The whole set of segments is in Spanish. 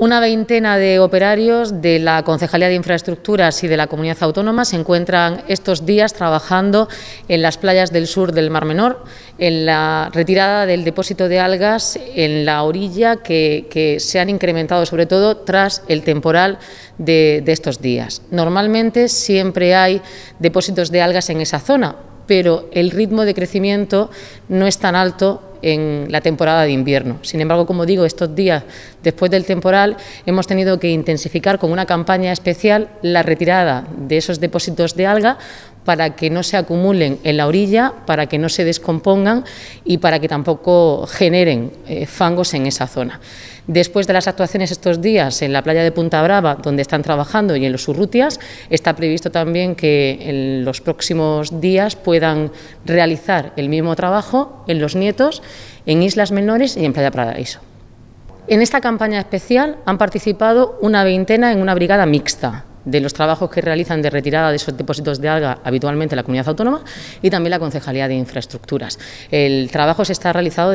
Una veintena de operarios de la Concejalía de Infraestructuras y de la Comunidad Autónoma se encuentran estos días trabajando en las playas del sur del Mar Menor, en la retirada del depósito de algas en la orilla que, se han incrementado sobre todo tras el temporal de estos días. Normalmente siempre hay depósitos de algas en esa zona, pero el ritmo de crecimiento no es tan alto en la temporada de invierno. Sin embargo, como digo, estos días después del temporal hemos tenido que intensificar con una campaña especial la retirada de esos depósitos de alga para que no se acumulen en la orilla, para que no se descompongan y para que tampoco generen eh, fangos en esa zona. Después de las actuaciones estos días en la playa de Punta Brava, donde están trabajando, y en los Urrutias, está previsto también que en los próximos días puedan realizar el mismo trabajo en los nietos en Islas Menores y en Playa Paraíso. En esta campaña especial han participado una veintena en una brigada mixta, de los trabajos que realizan de retirada de esos depósitos de alga habitualmente la comunidad autónoma y también la Concejalía de Infraestructuras. El trabajo se está realizado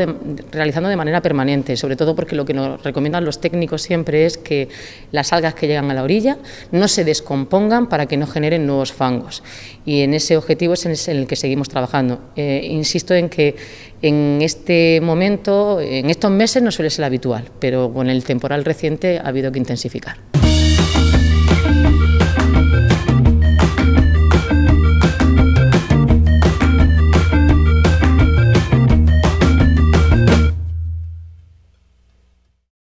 realizando de manera permanente, sobre todo porque lo que nos recomiendan los técnicos siempre es que las algas que llegan a la orilla no se descompongan para que no generen nuevos fangos. Y en ese objetivo es en el que seguimos trabajando. Eh, insisto en que en este momento, en estos meses no suele ser habitual, pero con el temporal reciente ha habido que intensificar.